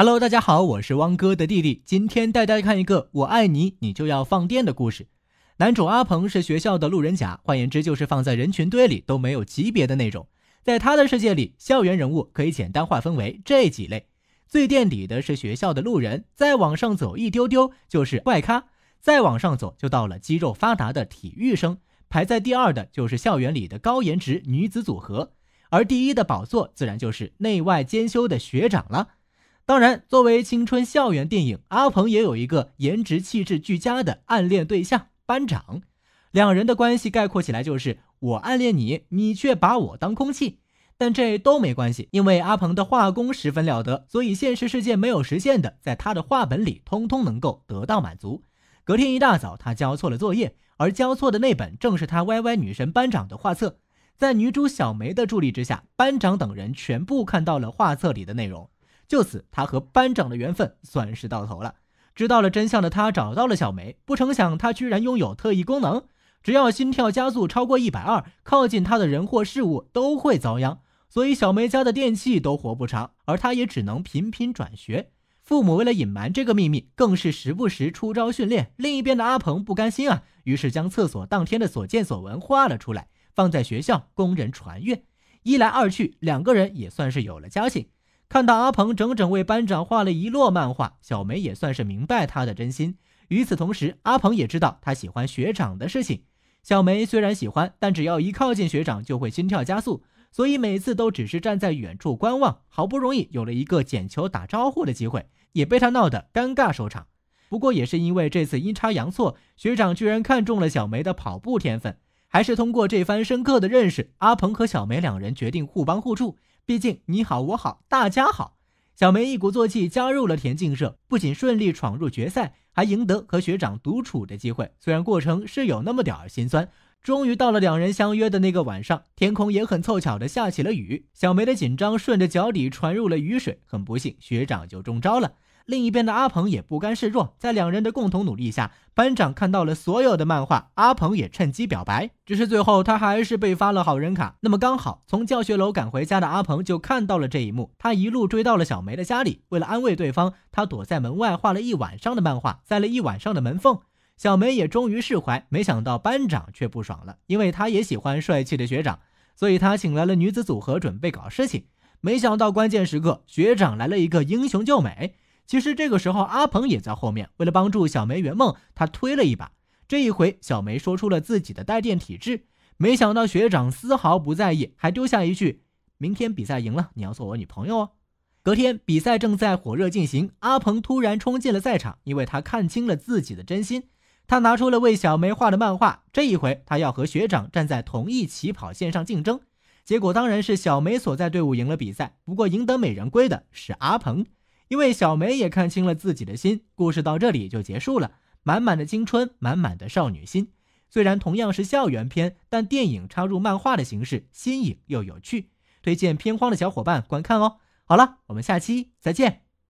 Hello，大家好，我是汪哥的弟弟，今天带大家看一个“我爱你，你就要放电”的故事。男主阿鹏是学校的路人甲，换言之就是放在人群堆里都没有级别的那种。在他的世界里，校园人物可以简单划分为这几类：最垫底的是学校的路人，再往上走一丢丢就是怪咖，再往上走就到了肌肉发达的体育生。排在第二的就是校园里的高颜值女子组合，而第一的宝座自然就是内外兼修的学长了。当然，作为青春校园电影，阿鹏也有一个颜值气质俱佳的暗恋对象班长，两人的关系概括起来就是我暗恋你，你却把我当空气。但这都没关系，因为阿鹏的画工十分了得，所以现实世界没有实现的，在他的画本里通通能够得到满足。隔天一大早，他交错了作业，而交错的那本正是他歪歪女神班长的画册。在女主小梅的助力之下，班长等人全部看到了画册里的内容。就此，他和班长的缘分算是到头了。知道了真相的他找到了小梅，不成想他居然拥有特异功能，只要心跳加速超过一百二，靠近她的人或事物都会遭殃。所以小梅家的电器都活不长，而他也只能频频转学。父母为了隐瞒这个秘密，更是时不时出招训练。另一边的阿鹏不甘心啊，于是将厕所当天的所见所闻画了出来，放在学校供人传阅。一来二去，两个人也算是有了交情。看到阿鹏整整为班长画了一摞漫画，小梅也算是明白他的真心。与此同时，阿鹏也知道他喜欢学长的事情。小梅虽然喜欢，但只要一靠近学长就会心跳加速，所以每次都只是站在远处观望。好不容易有了一个捡球打招呼的机会，也被他闹得尴尬收场。不过也是因为这次阴差阳错，学长居然看中了小梅的跑步天分。还是通过这番深刻的认识，阿鹏和小梅两人决定互帮互助。毕竟你好，我好，大家好。小梅一鼓作气加入了田径社，不仅顺利闯入决赛，还赢得和学长独处的机会。虽然过程是有那么点儿心酸，终于到了两人相约的那个晚上，天空也很凑巧的下起了雨。小梅的紧张顺着脚底传入了雨水，很不幸，学长就中招了。另一边的阿鹏也不甘示弱，在两人的共同努力下，班长看到了所有的漫画，阿鹏也趁机表白，只是最后他还是被发了好人卡。那么刚好从教学楼赶回家的阿鹏就看到了这一幕，他一路追到了小梅的家里，为了安慰对方，他躲在门外画了一晚上的漫画，塞了一晚上的门缝。小梅也终于释怀，没想到班长却不爽了，因为他也喜欢帅气的学长，所以他请来了女子组合准备搞事情，没想到关键时刻学长来了一个英雄救美。其实这个时候，阿鹏也在后面。为了帮助小梅圆梦，他推了一把。这一回，小梅说出了自己的带电体质，没想到学长丝毫不在意，还丢下一句：“明天比赛赢了，你要做我女朋友哦。”隔天，比赛正在火热进行，阿鹏突然冲进了赛场，因为他看清了自己的真心。他拿出了为小梅画的漫画。这一回，他要和学长站在同一起跑线上竞争。结果当然是小梅所在队伍赢了比赛，不过赢得美人归的是阿鹏。因为小梅也看清了自己的心，故事到这里就结束了。满满的青春，满满的少女心。虽然同样是校园片，但电影插入漫画的形式新颖又有趣，推荐片荒的小伙伴观看哦。好了，我们下期再见。